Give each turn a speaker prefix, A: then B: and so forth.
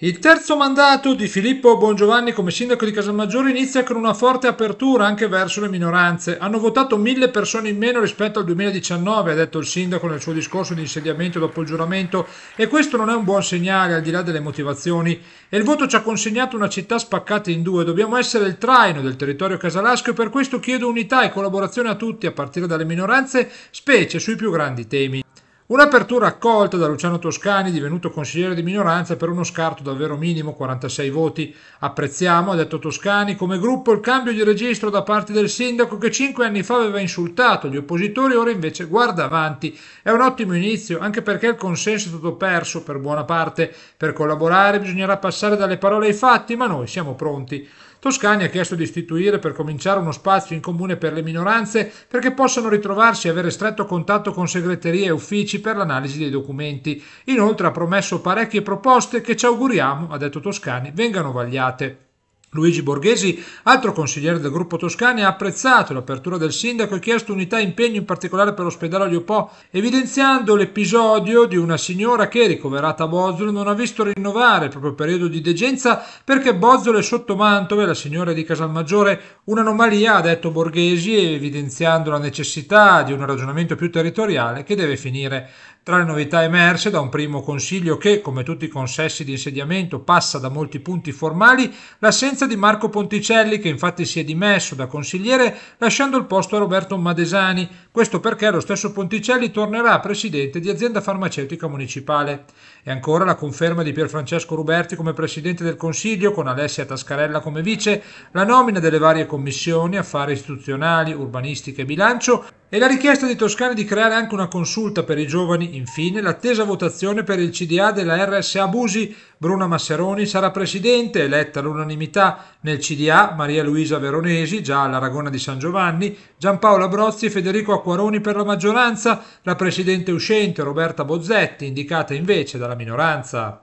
A: Il terzo mandato di Filippo Bongiovanni come sindaco di Casalmaggiore inizia con una forte apertura anche verso le minoranze. Hanno votato mille persone in meno rispetto al 2019, ha detto il sindaco nel suo discorso di insediamento dopo il giuramento, e questo non è un buon segnale al di là delle motivazioni. E il voto ci ha consegnato una città spaccata in due, dobbiamo essere il traino del territorio casalasco e per questo chiedo unità e collaborazione a tutti, a partire dalle minoranze, specie sui più grandi temi. Un'apertura accolta da Luciano Toscani, divenuto consigliere di minoranza per uno scarto davvero minimo, 46 voti. Apprezziamo, ha detto Toscani, come gruppo il cambio di registro da parte del sindaco che cinque anni fa aveva insultato gli oppositori, ora invece guarda avanti. È un ottimo inizio, anche perché il consenso è stato perso per buona parte. Per collaborare bisognerà passare dalle parole ai fatti, ma noi siamo pronti. Toscani ha chiesto di istituire per cominciare uno spazio in comune per le minoranze perché possano ritrovarsi e avere stretto contatto con segreterie e uffici per l'analisi dei documenti. Inoltre ha promesso parecchie proposte che ci auguriamo, ha detto Toscani, vengano vagliate. Luigi Borghesi, altro consigliere del gruppo Toscani, ha apprezzato l'apertura del sindaco e chiesto unità e impegno in particolare per l'ospedale Liopò, evidenziando l'episodio di una signora che, ricoverata a Bozzolo, non ha visto rinnovare il proprio periodo di degenza perché Bozzolo è sotto Mantova e la signora di Casalmaggiore un'anomalia, ha detto Borghesi, evidenziando la necessità di un ragionamento più territoriale che deve finire tra le novità emerse da un primo consiglio che, come tutti i consessi di insediamento, passa da molti punti formali, l'assenza presidenza di Marco Ponticelli che infatti si è dimesso da consigliere lasciando il posto a Roberto Madesani, questo perché lo stesso Ponticelli tornerà presidente di azienda farmaceutica municipale. E ancora la conferma di Pierfrancesco Ruberti come presidente del Consiglio, con Alessia Tascarella come vice, la nomina delle varie commissioni, affari istituzionali, urbanistica e bilancio, e la richiesta di Toscani di creare anche una consulta per i giovani, infine l'attesa votazione per il CDA della RSA Busi. Bruna Masseroni sarà presidente, eletta all'unanimità nel CDA, Maria Luisa Veronesi, già all'Aragona di San Giovanni, Giampaolo Brozzi, Federico Acquario Acquaroni per la maggioranza, la presidente uscente Roberta Bozzetti, indicata invece dalla minoranza.